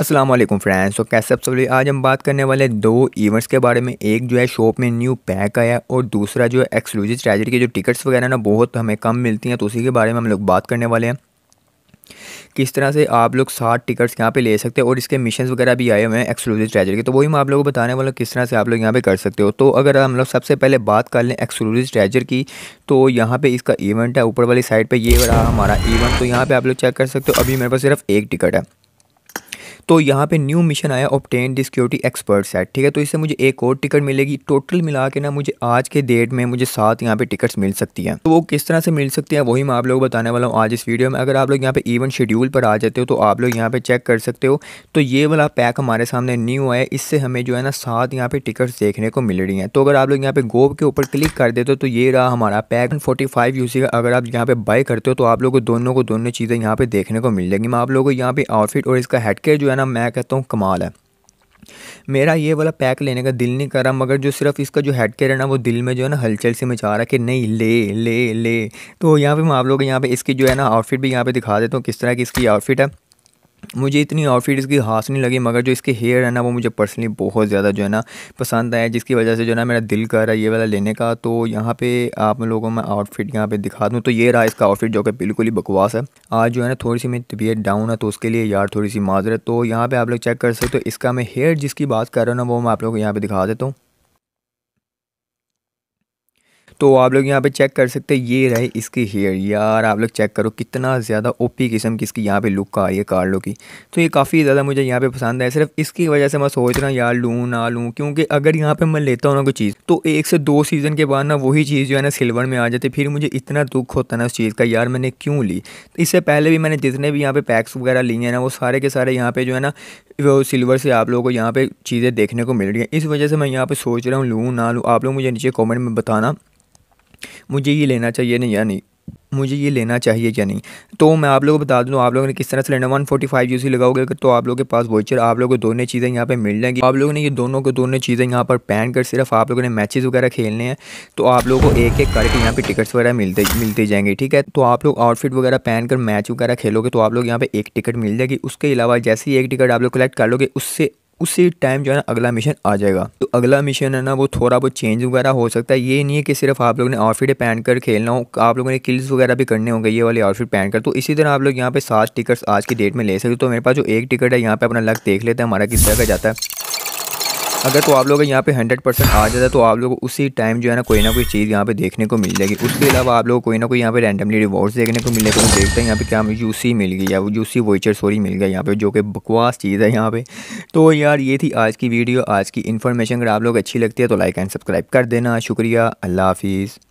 Aslam friends तो कैसे आप सभी आज हम बात करने वाले दो इवेंट्स के बारे में एक जो है शॉप में न्यू पैक आया और दूसरा जो है एक्सक्लूसिव ट्रेजडी की जो टिकट्स वगैरह ना बहुत हमें कम मिलती हैं तो उसी के बारे में हम लोग बात करने वाले हैं किस तरह से आप लोग सात टिकट्स यहाँ पे ले सकते हैं और इसके मिशन वगैरह भी आए हुए हैं एक्सक्लूसिव ट्रेजरी के तो वही मैं आप लोगों को बताने वाला किस तरह से आप लोग यहाँ पे कर सकते हो तो अगर हम लोग सबसे पहले बात कर लें एक्सक्लूसिव ट्रेजर की तो यहाँ पे इसका इवेंट है ऊपर वाली साइड पर ये रहा हमारा इवेंट तो यहाँ पर आप लोग चेक कर सकते हो अभी मेरे पास सिर्फ एक टिकट है तो यहाँ पे न्यू मिशन आया obtain the security expert set ठीक है तो इससे मुझे एक और टिकट मिलेगी टोटल मिला के ना मुझे आज के डेट में मुझे सात यहाँ पे टिकट्स मिल सकती हैं तो वो किस तरह से मिल सकती है वही मैं आप लोगों को बताने वाला हूँ आज इस वीडियो में अगर आप लोग यहाँ पे इवेंट शेड्यूल पर आ जाते हो तो आप लोग यहाँ पे चेक कर सकते हो तो ये वाला पैक हमारे सामने न्यू आया इससे हमें जो है ना सात यहाँ पे टिकट्स देखने को मिल रही हैं तो अगर आप लोग यहाँ पे गोव के ऊपर क्लिक कर देते हो तो ये रहा हमारा पैक फोर्टी फाइव यूसी का अगर आप यहाँ पे बाय करते हो तो आप लोग को दोनों को दोनों चीज़ें यहाँ पे देखने को मिल जाएगी मैं आप लोगों को यहाँ पे आउटफिट और इसका हेड जो है ना मैं कहता हूँ कमाल है मेरा ये वाला पैक लेने का दिल नहीं कर रहा मगर जो सिर्फ इसका जो हेड केयर है ना वो दिल में जो है ना हलचल से मचा रहा है कि नहीं ले ले ले तो यहाँ पे मैं आप लोग यहाँ पे इसकी जो है ना आउटफिट भी यहाँ पे दिखा देता हूँ किस तरह की इसकी आउटफिट है मुझे इतनी आउटफिट इसकी हाथ नहीं लगी मगर जो इसके हेयर है ना वो मुझे पर्सनली बहुत ज़्यादा जो है ना पसंद आया जिसकी वजह से जो है ना मेरा दिल कर रहा है ये वाला लेने का तो यहाँ पे आप लोगों में आउटफिट यहाँ पे दिखा दूँ तो ये रहा इसका आउटफिट जो कि बिल्कुल ही बकवास है आज जो है ना थोड़ी सी मेरी तबीयत डाउन है तो उसके लिए यार थोड़ी सी माजरत तो यहाँ पर आप लोग चेक कर सकते हो इसका मैं हेयर जिसकी बात कर रहा हूँ ना वो मैं आप लोग को यहाँ पर दिखा देता हूँ तो आप लोग यहाँ पे चेक कर सकते हैं ये रहे इसके हेयर यार आप लोग चेक करो कितना ज़्यादा ओपी किस्म की इसकी यहाँ पे लुक आ आई है कार्लो की तो ये काफ़ी ज़्यादा मुझे यहाँ पे पसंद है सिर्फ इसकी वजह से मैं सोच रहा हूँ यार लूँ ना लूँ क्योंकि अगर यहाँ पे मैं लेता हूँ ना कोई चीज़ तो एक से दो सीज़न के बाद ना वही चीज़ जो है ना सिल्वर में आ जाती फिर मुझे इतना दुख होता ना उस चीज़ का यार मैंने क्यों ली इससे पहले भी मैंने जितने भी यहाँ पे पैक्स वगैरह लिए हैं ना वो सारे के सारे यहाँ पे जो है ना वो सिल्वर से आप लोगों को यहाँ पे चीज़ें देखने को मिल रही हैं इस वजह से मैं यहाँ पे सोच रहा हूँ लूँ ना लूँ आप लोग मुझे नीचे कमेंट में बताना मुझे ये लेना चाहिए नहीं या नहीं मुझे ये लेना चाहिए या नहीं तो मैं आप लोगों को बता दूँ आप लोगों ने किस तरह से लेना वन फोर्टी फाइव यूसी लगाओगे तो आप लोगों के पास वोचर आप लोगों को दोनों चीज़ें यहाँ पे मिल जाएंगी आप लोगों ने ये दोनों को दोनों चीज़ें यहाँ पर पहन कर सिर्फ आप लोगों ने मैचेस वगैरह खेलने हैं तो आप लोगों को एक एक करके यहाँ पर टिकट्स वगैरह मिलते मिलते जाएंगे ठीक है तो आप लोग आउटफिट वगैरह पहन कर मैच वगैरह खेलोगे तो आप लोग यहाँ पर एक टिकट मिल जाएगी उसके अलावा जैसे ही एक टिकट आप लोग कलेक्ट कर लोगे उससे उसी टाइम जो है ना अगला मिशन आ जाएगा तो अगला मिशन है ना वो थोड़ा बहुत चेंज वगैरह हो सकता है ये नहीं है कि सिर्फ आप लोगों ने आउटफिट पहन कर खेलना हो आप लोगों ने किल्स वगैरह भी करने होंगे ये वाले आउटफिट पहन कर तो इसी तरह आप लोग यहाँ पे सात टिकट्स आज की डेट में ले सकते हो तो मेरे पास जो एक टिकट है यहाँ पे अपना लग देख लेते हैं हमारा किस तरह का जाता है अगर तो आप लोग यहाँ पे हंड्रेड परसेंट आ जाता है तो आप लोग उसी टाइम जो है ना कोई ना कोई चीज़ यहाँ पे देखने को मिल जाएगी उसके अलावा आप लोग कोई ना कोई यहाँ पे रैंडमली रिवॉर्ड्स देखने को मिलेगा तो देखते हैं यहाँ पे क्या यूसी मिल गई या यूसी वोचर सॉरी मिल गया यहाँ पे जो कि बकवास चीज़ है यहाँ पे तो यार ये थी आज की वीडियो आज की इन्फॉर्मेशन अगर आप लोग अच्छी लगती है तो लाइक एंड सब्सक्राइब कर देना शुक्रिया अल्लाह हाफिज़